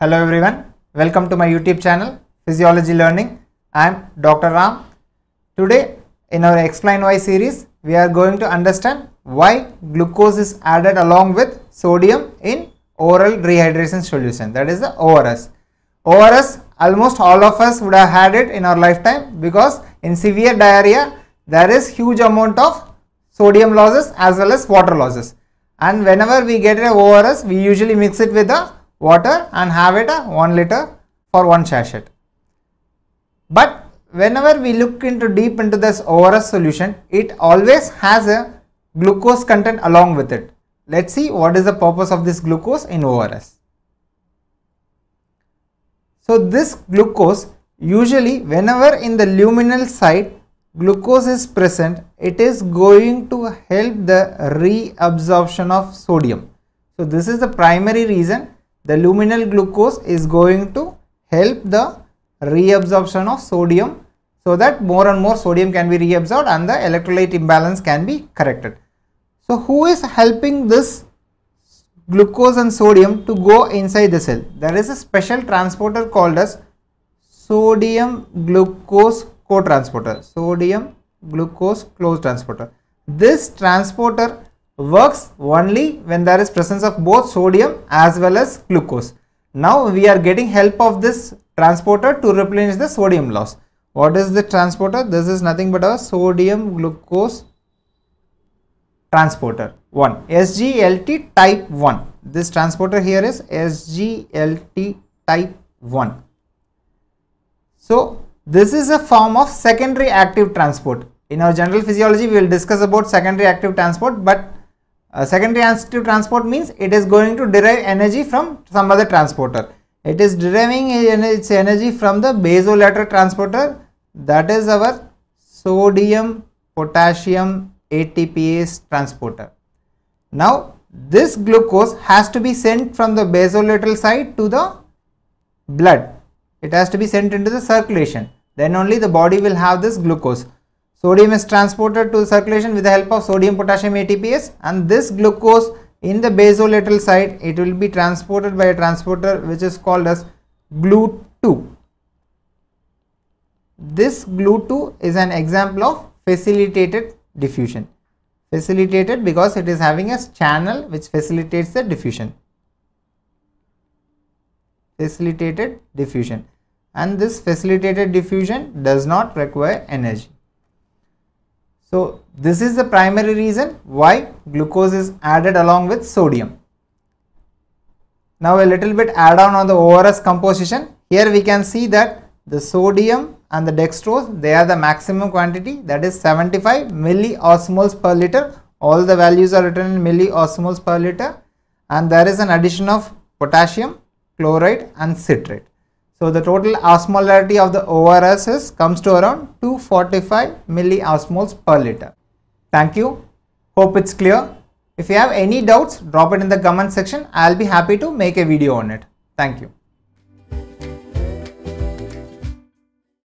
Hello everyone, welcome to my YouTube channel Physiology Learning. I am Dr. Ram. Today in our Explain Why series, we are going to understand why glucose is added along with sodium in oral rehydration solution that is the ORS. ORS almost all of us would have had it in our lifetime because in severe diarrhea there is huge amount of sodium losses as well as water losses and whenever we get a ORS we usually mix it with a water and have it a 1 liter for 1 sachet. But whenever we look into deep into this ORS solution, it always has a glucose content along with it. Let's see what is the purpose of this glucose in ORS. So this glucose usually whenever in the luminal site glucose is present it is going to help the reabsorption of sodium. So this is the primary reason the luminal glucose is going to help the reabsorption of sodium so that more and more sodium can be reabsorbed and the electrolyte imbalance can be corrected. So, who is helping this glucose and sodium to go inside the cell? There is a special transporter called as sodium glucose co-transporter, sodium glucose close transporter. This transporter works only when there is presence of both sodium as well as glucose. Now we are getting help of this transporter to replenish the sodium loss. What is the transporter? This is nothing but a sodium glucose transporter 1 SGLT type 1. This transporter here is SGLT type 1. So this is a form of secondary active transport in our general physiology we will discuss about secondary active transport but uh, secondary transitive transport means it is going to derive energy from some other transporter. It is deriving its energy from the basolateral transporter that is our sodium potassium ATPase transporter. Now this glucose has to be sent from the basolateral side to the blood. It has to be sent into the circulation. Then only the body will have this glucose. Sodium is transported to circulation with the help of sodium potassium ATPs, and this glucose in the basolateral side it will be transported by a transporter which is called as GLUT2. This GLUT2 is an example of facilitated diffusion. Facilitated because it is having a channel which facilitates the diffusion. Facilitated diffusion and this facilitated diffusion does not require energy. So this is the primary reason why glucose is added along with sodium. Now a little bit add on on the ORS composition. Here we can see that the sodium and the dextrose they are the maximum quantity that is 75 milliosmoles per liter. All the values are written in milliosmoles per liter and there is an addition of potassium, chloride and citrate. So the total osmolarity of the is comes to around 245 milliosmoles per liter. Thank you. Hope it's clear. If you have any doubts, drop it in the comment section. I'll be happy to make a video on it. Thank you.